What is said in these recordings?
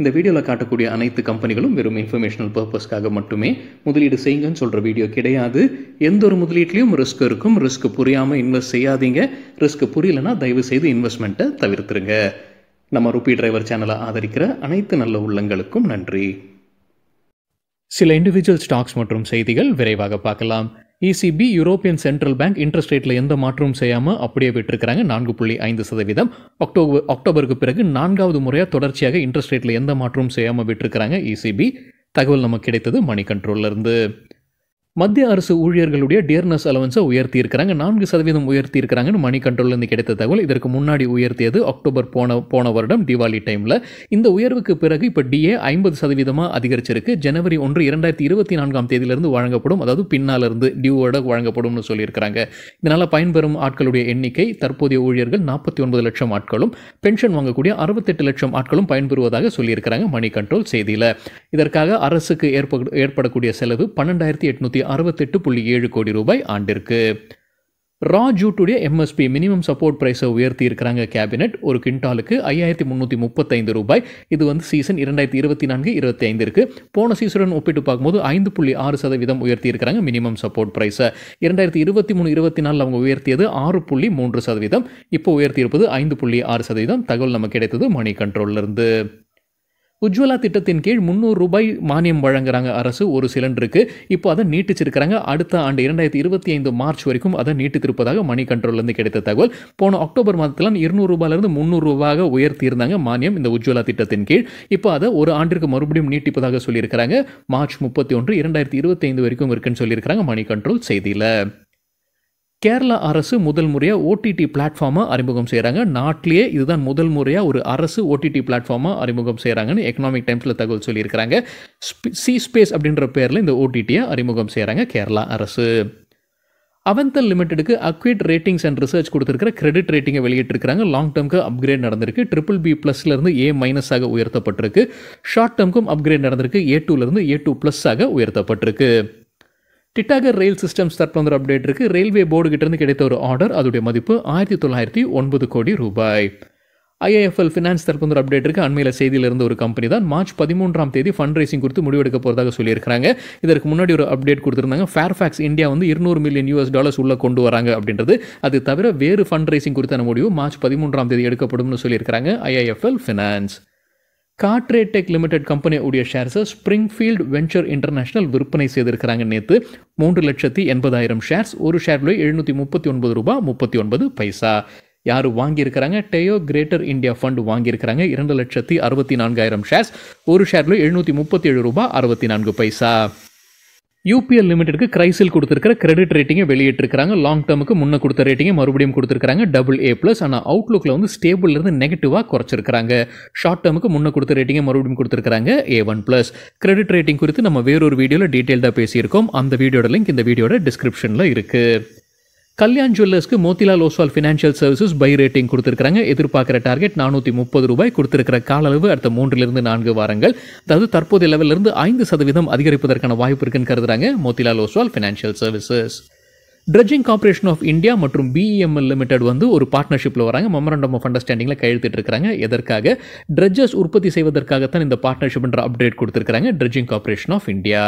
இந்த வீடியோவில் காட்டக்கூடிய அனைத்து கம்பெனிகளும் வெறும் இன்ஃபர்மேஷனல் பர்பஸ்க்காக மட்டுமே முதலீடு செய்யுங்கன்னு சொல்கிற வீடியோ கிடையாது எந்த ஒரு முதலீட்லேயும் ரிஸ்க் இருக்கும் ரிஸ்க் புரியாமல் இன்வெஸ்ட் செய்யாதீங்க ரிஸ்க் புரியலைன்னா தயவு செய்து இன்வெஸ்ட்மெண்ட்டை தவிர்த்துருங்க நம்ம ருபி டிரைவர் சேனலை ஆதரிக்கிற அனைத்து நல்ல உள்ளங்களுக்கும் நன்றி சில இண்டிவிஜுவல் ஸ்டாக்ஸ் மற்றும் செய்திகள் விரைவாக பார்க்கலாம் ECB European Central Bank interest ரேட்டில் எந்த மாற்றமும் செய்யாமல் அப்படியே விட்டுருக்காங்க நான்கு புள்ளி ஐந்து சதவீதம் அக்டோபர் அக்டோபருக்கு பிறகு நான்காவது முறையாக தொடர்ச்சியாக இன்ட்ரெஸ்ட் ரேட்டில் எந்த மாற்றமும் செய்யாமல் விட்டுருக்காங்க இசிபி e தகவல் நமக்கு கிடைத்தது மணி கண்ட்ரோல்லேருந்து மத்திய அரசு ஊழியர்களுடைய டியர்னஸ் அலவன்ஸை உயர்த்தி இருக்கிறாங்க நான்கு சதவீதம் உயர்த்தி இருக்கிறாங்கன்னு மணி கண்ட்ரோல்லேருந்து கிடைத்த தகவல் இதற்கு முன்னாடி உயர்த்தியது அக்டோபர் போன போன வருடம் தீபாவளி டைமில் இந்த உயர்வுக்கு பிறகு இப்போ டிஏ ஐம்பது சதவீதமாக அதிகரிச்சிருக்கு ஜனவரி ஒன்று இரண்டாயிரத்தி இருபத்தி நான்காம் தேதியிலிருந்து வழங்கப்படும் அதாவது பின்னாலிருந்து டியூவோட வழங்கப்படும்னு சொல்லியிருக்கிறாங்க இதனால் பயன்பெறும் ஆட்களுடைய எண்ணிக்கை தற்போதைய ஊழியர்கள் நாற்பத்தி ஒன்பது லட்சம் ஆட்களும் பென்ஷன் வாங்கக்கூடிய அறுபத்தெட்டு லட்சம் ஆட்களும் பயன்பெறுவதாக சொல்லியிருக்கிறாங்க மணி கண்ட்ரோல் செய்தியில் இதற்காக அரசுக்கு ஏற்படக்கூடிய செலவு பன்னெண்டாயிரத்தி எட்நூற்றி அறுபத்தெட்டு புள்ளி ஏழு கோடி ரூபாய் ஆண்டிற்கு ரா ஜூட்டுடைய எம்எஸ்பி மினிமம் சப்போர்ட் ப்ரைஸை உயர்த்தி இருக்கிறாங்க கேபினெட் ஒரு கிண்டாலுக்கு ஐயாயிரத்தி முந்நூற்றி முப்பத்தைந்து ரூபாய் இது வந்து சீசன் இரண்டாயிரத்தி இருபத்தி நான்கு இருபத்தி ஐந்து ஐந்திற்கு போன சீசனுடன் ஒப்பிட்டு பார்க்கும்போது ஐந்து புள்ளி ஆறு சதவீதம் உயர்த்தி இருக்கிறாங்க மினிமம் சப்போர்ட் ப்ரைஸை இரண்டாயிரத்தி இருபத்தி மூணு இருபத்தி நாலில் அவங்க உயர்த்தியது ஆறு புள்ளி மூன்று சதவீதம் இப்போ உயர்த்தி இருப்பது ஐந்து புள்ளி ஆறு சதவீதம் தகவல் நமக்கு கிடைத்தது மணி கண்ட்ரோல்லேருந்து உஜ்வலா திட்டத்தின் கீழ் முந்நூறு ரூபாய் மானியம் வழங்குறாங்க அரசு ஒரு சிலிண்டருக்கு இப்போ அதை நீட்டிச்சிருக்கிறாங்க அடுத்த ஆண்டு இரண்டாயிரத்தி இருபத்தி ஐந்து மார்ச் வரைக்கும் அதை நீட்டித்திருப்பதாக மணி கண்ட்ரோல்லேருந்து கிடைத்த தகவல் போன அக்டோபர் மாதத்தில் இருநூறு ரூபாயிலிருந்து முந்நூறு ரூபாயாக உயர்த்தியிருந்தாங்க மானியம் இந்த உஜ்வலா திட்டத்தின் கீழ் இப்போ அதை ஒரு ஆண்டிற்கு மறுபடியும் நீட்டிப்பதாக சொல்லியிருக்கிறாங்க மார்ச் முப்பத்தி ஒன்று இரண்டாயிரத்தி இருபத்தி ஐந்து வரைக்கும் இருக்குன்னு சொல்லியிருக்கிறாங்க மணி கண்ட்ரோல் செய்தியில் கேரளா அரசு முதல் முறையாக ஓடிடி பிளாட்ஃபார்மாக அறிமுகம் செய்கிறாங்க நாட்டிலேயே இதுதான் முதல் முறையாக ஒரு அரசு ஓடிடி பிளாட்ஃபார்மாக அறிமுகம் செய்கிறாங்கன்னு எக்கனாமிக் டைம்ஸில் தகவல் சொல்லியிருக்கிறாங்க சி ஸ்பேஸ் அப்படின்ற பேரில் இந்த ஓடிடியை அறிமுகம் செய்கிறாங்க கேரளா அரசு அவந்தல் லிமிடெடுக்கு அக்விட் ரேட்டிங்ஸ் அண்ட் ரிசர்ச் கொடுத்துருக்கிற கிரெடிட் ரேட்டிங்கை வெளியிட்டிருக்கிறாங்க லாங் டேர்முக்கு அப்கிரேட் நடந்திருக்கு ட்ரிபிள் பி ப்ளஸ்லேருந்து ஏ மைனஸாக உயர்த்தப்பட்டிருக்கு ஷார்ட் டேர்முக்கும் அப்கிரேட் நடந்திருக்கு ஏ டூலேருந்து ஏ டூ ப்ளஸ்ஸாக உயர்த்தப்பட்டிருக்கு டிட்டாகர் ரயில் சிஸ்டம்ஸ் தற்போது அப்டேட் இருக்கு ரயில்வே போர்டுகிட்டேருந்து கிடைத்த ஒரு ஆர்டர் அதோடைய மதிப்பு ஆயிரத்தி தொள்ளாயிரத்தி ஒன்பது கோடி ரூபாய் ஐஏஎஃப்எல் ஃபினான்ஸ் தற்போது அப்டேட் இருக்குது அண்மையில் செய்தியில் இருந்த ஒரு கம்பெனி தான் மார்ச் பதிமூன்றாம் தேதி ஃபண்ட் ரேசிங் கொடுத்து முடிவெடுக்க போகிறதாக சொல்லியிருக்காங்க இதற்கு முன்னாடி ஒரு அப்டேட் கொடுத்துருந்தாங்க ஃபேர்ஃபேக்ஸ் இந்தியா வந்து இருநூறு மில்லியன் யூஎஸ் டாலர்ஸ் உள்ளே கொண்டு வராங்க அப்படின்றது அது தவிர வேறு ஃபண்ட் ரேசிங் குறித்தான முடிவு மார்ச் பதிமூன்றாம் தேதி எடுக்கப்படும்னு சொல்லியிருக்காங்க ஐஏஎஃப்எல் ஃபினான்ஸ் கார்ட்ரேடெக் லிமிடெட் கம்பெனியுடைய ஷேர்ஸை ஸ்ப்ரிங்ஃபீல்டு வெஞ்சர் இன்டர்நேஷனல் விற்பனை செய்திருக்கிறாங்க நேற்று மூன்று லட்சத்தி எண்பதாயிரம் ஷேர்ஸ் ஒரு ஷேர்ல எழுநூற்றி முப்பத்தி ஒன்பது ரூபாய் முப்பத்தி ஒன்பது பைசா யார் வாங்கியிருக்கிறாங்க டேயோ கிரேட்டர் இந்தியா ஃபண்ட் வாங்கியிருக்கிறாங்க இரண்டு லட்சத்தி அறுபத்தி நான்காயிரம் ஷேர்ஸ் ஒரு ஷேரில் எழுநூற்றி முப்பத்தி ஏழு ரூபாய் அறுபத்தி நான்கு பைசா யூபிஎல் லிமிடெடுக்கு கிரைசில் கொடுத்துருக்கிற கிரெடிட் ரேட்டிங்கை வெளியிட்டிருக்கிறாங்க லாங் டேர்முக்கு முன்னே கொடுத்த ரேட்டிங்கை மறுபடியும் கொடுத்துருக்காங்க டபுள் ஏ ப்ளஸ் ஆனால் அவுட்லுக்கில் வந்து ஸ்டேபிள்லேருந்து நெகட்டிவாக குறைச்சிருக்காங்க ஷார்ட் டேர்முக்கு முன்னே கொடுத்த ரேட்டிங்கை மறுபடியும் கொடுத்துருக்காங்க A one plus credit rating குறித்து நம்ம வேறொரு வீடியோவில் டீட்டெயில்டாக பேசியிருக்கோம் அந்த வீடியோட லிங்க் இந்த வீடியோட டிஸ்கிரிப்ஷனில் இருக்குது கல்யாண் ஜுவல்லர்ஸ்க்கு Motilal Oswal financial services buy rating கொடுத்துருக்காங்க எதிர்பார்க்குற டார்கெட் நானூற்றி முப்பது ரூபாய் கொடுத்துருக்கிற கால அளவு அடுத்த மூன்றிலிருந்து நான்கு வாரங்கள் அதாவது தற்போதைய லெவலிலிருந்து ஐந்து சதவீதம் அதிகரிப்பதற்கான வாய்ப்பு இருக்குன்னு கருதுறாங்க Motilal Oswal financial services dredging corporation of India மற்றும் பிஇஎம்எல் லிமிடெட் e வந்து ஒரு பார்ட்னர்ஷிப்பில் வராங்க மெமரண்டம் ஆஃப் அண்டர்ஸ்டாண்டிங்கில் கையெழுத்திட்டு இருக்கிறாங்க எதற்காக ட்ரெட்ஜஸ் உற்பத்தி செய்வதற்காகத்தான் இந்த பார்ட்னர்ஷிப்ன்ற அப்டேட் கொடுத்துருக்காங்க dredging corporation of India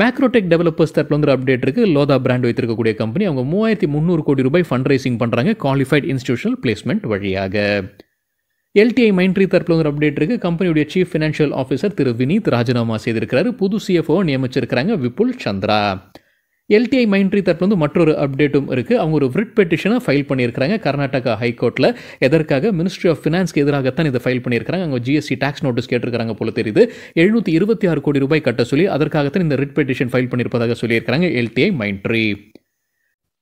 Macrotech developers தரப்பில் வந்து அப்டேட் இருக்கு லோதா பிராண்ட் வைத்திருக்கக்கூடிய கம்பெனி அவங்க மூவாயிரத்தி முந்நூறு கோடி ரூபாய் ஃபண்ட் ரைசிங் பண்ணுறாங்க குவாலிஃபைட் இன்ஸ்டியூஷனல் பிளேஸ்மெண்ட் வழியாக எல்டிஐ மைண்ட்ரி தரப்பில் வந்து அப்டேட் இருக்கு கம்பெனியுடைய சீஃப் ஃபினான்ஷியல் ஆஃபீஸர் திரு வினீத் ராஜினாமா செய்திருக்கிறாரு புது சிஎஃப்ஓ நியமிச்சிருக்கிறாங்க விபுல் சந்திரா எல்டிஐ மைண்ட்ரி தற்போது மற்றொரு அப்டேட்டும் இருக்குது அவங்க ஒரு விரிட் பெட்டிஷனாக ஃபைல் பண்ணியிருக்கிறாங்க கர்நாடகா ஹைகோர்ட்டில் எதற்காக மினிஸ்ட்ரி ஆஃப் ஃபினான்ஸ்க்கு எதிராகத்தான் இதை ஃபைல் பண்ணியிருக்கிறாங்க அவங்க ஜிஎஸ்டி டாக்ஸ் நோட்டீஸ் கேட்டிருக்காங்க போல தெரியுது எழுநூற்றி இருபத்தி ஆறு கோடி ரூபாய் கட்ட சொல்லி அதற்காகத்தான் இந்த ரிட் பெட்டிஷன் ஃபைல் பண்ணியிருப்பதாக சொல்லியிருக்கிறாங்க எல்டிஐ மைண்ட்ரி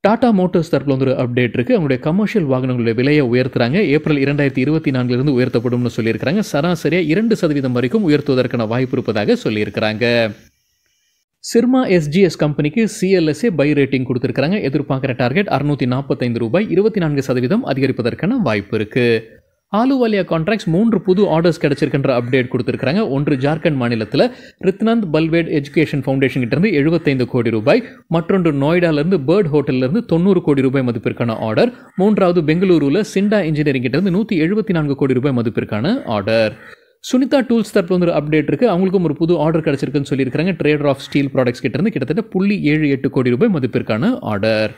டாடா மோட்டர்ஸ் தரப்பில் வந்து ஒரு அப்டேட் இருக்குது அவங்களுடைய கமர்ஷியல் வாகனங்களுடைய விலையை உயர்த்துறாங்க ஏப்ரல் இரண்டாயிரத்தி இருபத்தி நான்கிலிருந்து உயர்த்தப்படும்னு சொல்லியிருக்கிறாங்க சராசரியாக இரண்டு சதவீதம் வரைக்கும் உயர்த்துவதற்கான வாய்ப்பு இருப்பதாக சொல்லியிருக்கிறாங்க சிர்மா எஸ்ஜிஎஸ் கம்பெனிக்கு சிஎல்எஸ்ஏ பை ரேட்டிங் கொடுத்துருக்காங்க எதிர்பார்க்குற டார்கெட் அறுநூற்றி நாற்பத்தைந்து ரூபாய் இருபத்தி நான்கு சதவீதம் அதிகரிப்பதற்கான வாய்ப்பு இருக்குது ஆலுவாலியா கான்ட்ராக்ட்ஸ் மூன்று புது ஆர்டர்ஸ் கிடைச்சிருக்கின்ற அப்டேட் கொடுத்துருக்காங்க ஒன்று ஜார்க்கண்ட் மாநிலத்தில் ரித்னந்த் பல்வேட் எஜுகேஷன் ஃபவுண்டேஷன் கிட்டேருந்து எழுபத்தைந்து கோடி ரூபாய் மற்றொன்று நோய்டாலேருந்து பேர்ட் இருந்து தொண்ணூறு கோடி ரூபாய் மதிப்பிற்கான ஆர்டர் மூன்றாவது பெங்களூருவில் சிண்டா இன்ஜினியரிங் கிட்டேருந்து நூற்றி எழுபத்தி நான்கு கோடி ரூபாய் மதிப்பிற்கான ஆர்டர் சுனிதா டூல்ஸ் தரப்பு வந்து அப்டேட் இருக்குது அவங்களுக்கும் ஒரு புது ஆர்டர் கிடச்சிருக்குன்னு சொல்லியிருக்காங்க ட்ரேடர் ஆஃப் ஸ்டீல் ப்ராடக்ட்ஸ் கிட்டேருந்து கிட்டத்தட்ட புள்ளி ஏழு எட்டு கோடி ரூபாய் மதிப்பிற்கான order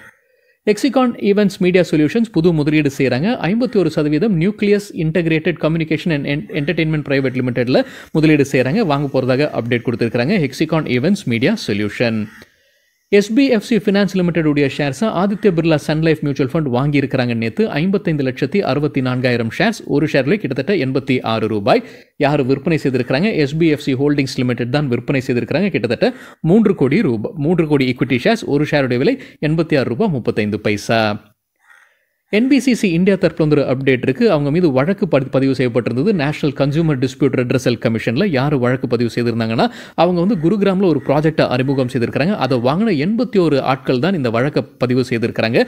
Exicon events media solutions புது முதலீடு செய்கிறாங்க ஐம்பத்தி ஒரு சதவீதம் nucleus integrated communication and entertainment private லிமிடெட்ல முதலீடு செய்கிறாங்க வாங்க போகிறதாக அப்டேட் கொடுத்துருக்காங்க Exicon events media solution SBFC finance லிமிடெடுடைய ஷேர்ஸை Aditya Birla Sun Life mutual fund வாங்கியிருக்கிறாங்க நேற்று ஐம்பத்தைந்து லட்சத்தி அறுபத்தி நான்காயிரம் ஷேர்ஸ் ஒரு ஷேரில் கிட்டத்தட்ட எண்பத்தி ஆறு ரூபாய் யார் விற்பனை செய்திருக்கிறாங்க எஸ்பிஎஃப்சி ஹோல்டிங்ஸ் லிமிடெட் தான் விற்பனை செய்திருக்கிறாங்க கிட்டத்தட்ட மூன்று கோடி ரூபாய் மூன்று கோடி ஈக்விட்டி ஷேர்ஸ் ஒரு ஷேருடைய விலை எண்பத்தி ஆறு ரூபாய் முப்பத்தைந்து பைசா என்பிசிசி இந்தியா தரப்பில் வந்து அப்டேட் இருக்கு அவங்க மீது வழக்கு பதிவு செய்யப்பட்டிருந்தது நேஷனல் கன்சூமர் டிஸ்பியூட் ரெட்ரஸல் கமிஷனில் யார் வழக்கு பதிவு செய்திருந்தாங்கன்னா அவங்க வந்து குருகிராமில் ஒரு ப்ராஜெக்டை அறிமுகம் செய்திருக்கிறாங்க அதை வாங்கின எண்பத்தி ஒரு ஆட்கள் தான் இந்த வழக்கை பதிவு செய்திருக்கிறாங்க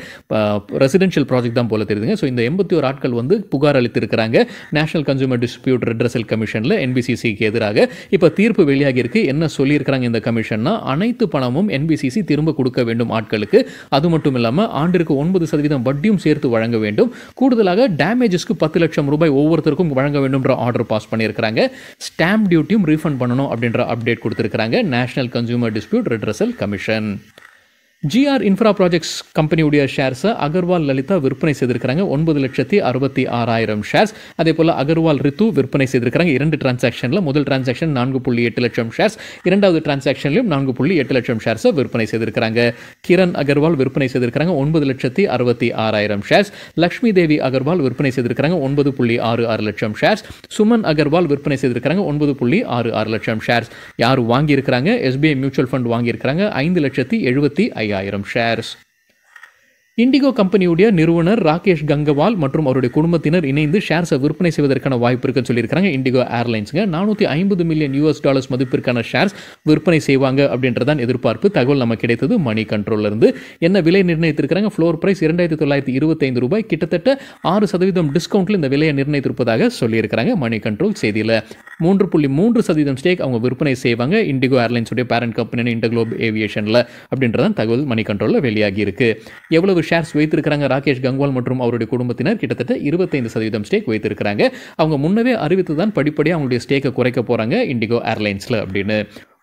ரெசிடென்ஷியல் ப்ராஜெக்ட் தான் போல தெரியுதுங்க ஸோ இந்த எண்பத்தி ஒரு ஆட்கள் வந்து புகார் அளித்திருக்கிறாங்க நேஷனல் கன்சூமர் டிஸ்பியூட் ரெட்ரஸல் கமிஷனில் என்பிசிசிக்கு எதிராக இப்போ தீர்ப்பு வெளியாகி இருக்கு என்ன சொல்லியிருக்கிறாங்க இந்த கமிஷன்னா அனைத்து பணமும் என்பிசிசி திரும்ப கொடுக்க வேண்டும் ஆட்களுக்கு அது மட்டும் இல்லாமல் ஆண்டிற்கு ஒன்பது சதவீதம் வட்டியும் சேர்த்து வழங்க வேண்டும் கூடுதலாக டேமேஜஸ்க்கு பத்து லட்சம் ரூபாய் ஒவ்வொருத்தருக்கும் வழங்க வேண்டும்ன்ற ஆர்டர் பாஸ் பண்ணியிருக்கிறாங்க ஸ்டாம்ப் டியூட்டியும் ரீஃபண்ட் பண்ணணும் அப்படின்ற அப்டேட் கொடுத்துருக்காங்க national consumer dispute redressal commission GR infra projects கம்பெனியுடைய ஷேர்ஸை அகர்வால் லலிதா விற்பனை செய்திருக்கிறாங்க ஒன்பது லட்சத்தி அறுபத்தி ஆறாயிரம் ஷேர்ஸ் அதே போல் அகர்வால் ரித்து விற்பனை செய்திருக்கிறாங்க இரண்டு டிரான்சாக்ஷனில் முதல் டிரான்சாக்ஷன் நான்கு புள்ளி எட்டு லட்சம் ஷேர்ஸ் இரண்டாவது டிரான்சாக்ஷன்லையும் நான்கு புள்ளி எட்டு லட்சம் ஷேர்ஸை விற்பனை செய்திருக்கிறாங்க கிரண் அகர்வால் விற்பனை செய்திருக்கிறாங்க ஒன்பது லட்சத்தி அறுபத்தி ஆறாயிரம் ஷேர்ஸ் லக்ஷ்மி தேவி அகர்வால் விற்பனை செய்திருக்கிறாங்க ஒன்பது புள்ளி ஆறு ஆறு லட்சம் ஷேர்ஸ் சுமன் அகர்வால் விற்பனை செய்திருக்கிறாங்க ஒன்பது புள்ளி ஆறு ஆறு லட்சம் ஷேர்ஸ் யார் வாங்கியிருக்கிறாங்க எஸ்பிஐ மியூச்சுவல் ஃபண்ட் வாங்கியிருக்கிறாங்க ஐந்து லட்சத்தி எழுபத்தி ஐயாயிரம் ஐயாயிரம் ஷேர்ஸ் இண்டிகோ கம்பெனியுடைய நிறுவனர் ராகேஷ் கங்கவால் மற்றும் அவருடைய குடும்பத்தினர் இணைந்து ஷேர்ஸை விற்பனை செய்வதற்கான வாய்ப்பு இருக்குன்னு சொல்லியிருக்காங்க இண்டிகோ ஏர்லைன்ஸுங்க நானூற்றி ஐம்பது மில்லியன் யூஎஸ் டாலர்ஸ் மதிப்பிற்கான ஷேர்ஸ் விற்பனை செய்வாங்க அப்படின்றதான் எதிர்பார்ப்பு தகவல் நம்ம கிடைத்தது மணி கண்ட்ரோலிருந்து என்ன விலை நிர்ணயித்திருக்கிறாங்க ஃப்ளோர் பிரைஸ் இரண்டாயிரத்தி தொள்ளாயிரத்தி இருபத்தைந்து ரூபாய் கிட்டத்தட்ட ஆறு சதவீதம் டிஸ்கவுண்ட்டில் இந்த விலையை நிர்ணயித்திருப்பதாக சொல்லியிருக்கிறாங்க மணி கண்ட்ரோல் செய்தியில் மூன்று புள்ளி மூன்று சதவீதம் ஸ்டேக் அவங்க விற்பனை செய்வாங்க இண்டிகோ ஏர்லைன்ஸுடைய பேரண்ட் கம்பெனியான இண்டக்ளோப் ஏவியேஷனில் அப்படின்றதான் தகவல் மணி கண்ட்ரோலில் வெளியாகி இருக்குது எவ்வளவு ஷேர்ஸ் வைத்திருக்கிறாங்க ராகேஷ் கங்வால் மற்றும் அவருடைய குடும்பத்தினர் கிட்டத்தட்ட இருபத்தைந்து சதவீதம் ஸ்டேக் வைத்திருக்கிறாங்க அவங்க முன்னவே அறிவித்து தான் படிப்படியாக அவங்களுடைய ஸ்டேக்கை குறைக்க போகிறாங்க இண்டிகோ ஏர்லைன்ஸில் அப்படின்னு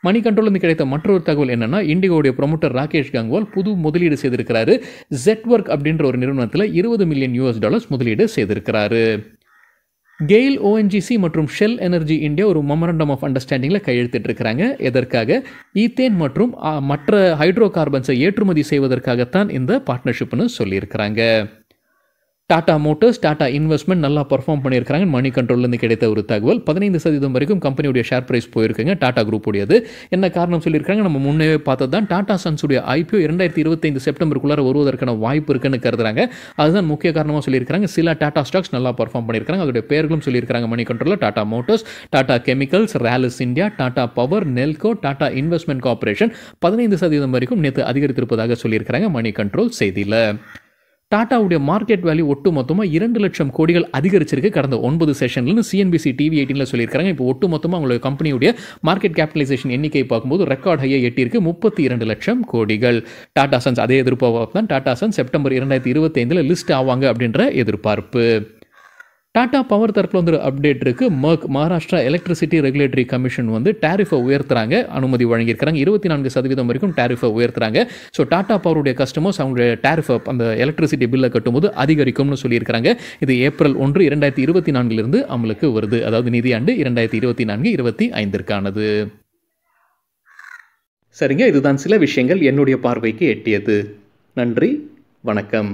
மணி கண்ட்ரோலேருந்து கிடைத்த மற்றொரு தகவல் என்னென்னா இண்டிகோடைய ப்ரொமோட்டர் ராகேஷ் கங்வால் புது முதலீடு செய்திருக்கிறாரு ஜெட் ஒர்க் அப்படின்ற ஒரு நிறுவனத்தில் இருபது மில்லியன் யூஎஸ் டாலர்ஸ் முதலீடு செய்திருக்கிறாரு கெயில் ஓஎன்ஜிசி மற்றும் ஷெல் எனர்ஜி இந்தியா ஒரு மெமரண்டம் ஆஃப் அண்டர்ஸ்டாண்டிங்கில் இருக்கிறாங்க எதற்காக ஈத்தேன் மற்றும் மற்ற ஹைட்ரோ கார்பன்ஸை ஏற்றுமதி செய்வதற்காகத்தான் இந்த பார்ட்னர்ஷிப்னு சொல்லியிருக்கிறாங்க டாடா மோட்டர்ஸ் டாடா இன்வெஸ்ட்மெண்ட் நல்லா பர்ஃபார்ம் பண்ணியிருக்காங்க மணி கண்ட்ரோல்லேருந்து கிடைத்த ஒரு தகவல் பதினைந்து சதவீதம் வரைக்கும் கம்பெனியுடைய ஷேர் ப்ரைஸ் போயிருக்குங்க டாடா குரூப்புடையது என்ன காரணம் சொல்லியிருக்காங்க நம்ம முன்னே பார்த்தது தான் டாடா சன்ஸுடைய ஐபிஓ இரண்டாயிரத்தி இருபத்தைந்து செப்டம்பருக்குள்ளார வருவதற்கான வாய்ப்பு இருக்குன்னு கருதுறாங்க அதுதான் முக்கிய காரணமாக சொல்லியிருக்காங்க சில டாடா ஸ்டாக்ஸ் நல்லா பர்ஃபார்ம் பண்ணியிருக்காங்க அதோடைய பெயர்களும் சொல்லியிருக்காங்க மணி கண்ட்ரோலில் Tata motors Tata chemicals Rallis India Tata power Nelco Tata investment corporation பதினைந்து சதவீதம் வரைக்கும் நேற்று அதிகரித்திருப்பதாக சொல்லியிருக்காங்க மணி கண்ட்ரோல் செய்தியில் டாட்டாவுடைய மார்க்கெட் வேல்யூ ஒட்டு மொத்தமாக இரண்டு லட்சம் கோடிகள் அதிகரிச்சிருக்கு கடந்த ஒன்பது செஷன்லன்னு சிஎன்பிசி டிவி எயிட்டீனில் சொல்லியிருக்காங்க இப்போ ஒட்டு மொத்தமாக அவங்களுடைய கம்பெனியுடைய மார்க்கெட் கேபிட்டலைசேஷன் எண்ணிக்கை பார்க்கும்போது ரெக்கார்ட் ஹையை எட்டியிருக்கு முப்பத்தி இரண்டு லட்சம் கோடிகள் டாடா சன்ஸ் அதே எதிர்பார்ப்பு தான் டாடா சன்ஸ் செப்டம்பர் இரண்டாயிரத்தி இருபத்தைந்தில் லிஸ்ட் ஆவாங்க அப்படின்ற எதிர்பார்ப்பு டாடா பவர் தரப்பில் வந்து அப்டேட் இருக்குது MERC Maharashtra electricity regulatory commission வந்து டேரிஃபை உயர்த்துறாங்க அனுமதி வழங்கியிருக்கிறாங்க இருபத்தி நான்கு சதவீதம் வரைக்கும் டேரிஃபை உயர்த்துறாங்க ஸோ டாடா பவருடைய கஸ்டமர்ஸ் அவங்களுடைய டேரிஃபை அந்த எலக்ட்ரிசிட்டி பில்லை கட்டும்போது அதிகரிக்கும்னு சொல்லியிருக்கிறாங்க இது ஏப்ரல் ஒன்று இரண்டாயிரத்தி இருபத்தி நான்கிலிருந்து அமலுக்கு வருது அதாவது நிதியாண்டு இரண்டாயிரத்தி இருபத்தி நான்கு இருபத்தி ஐந்திற்கானது சரிங்க இதுதான் சில விஷயங்கள் என்னுடைய பார்வைக்கு எட்டியது நன்றி வணக்கம்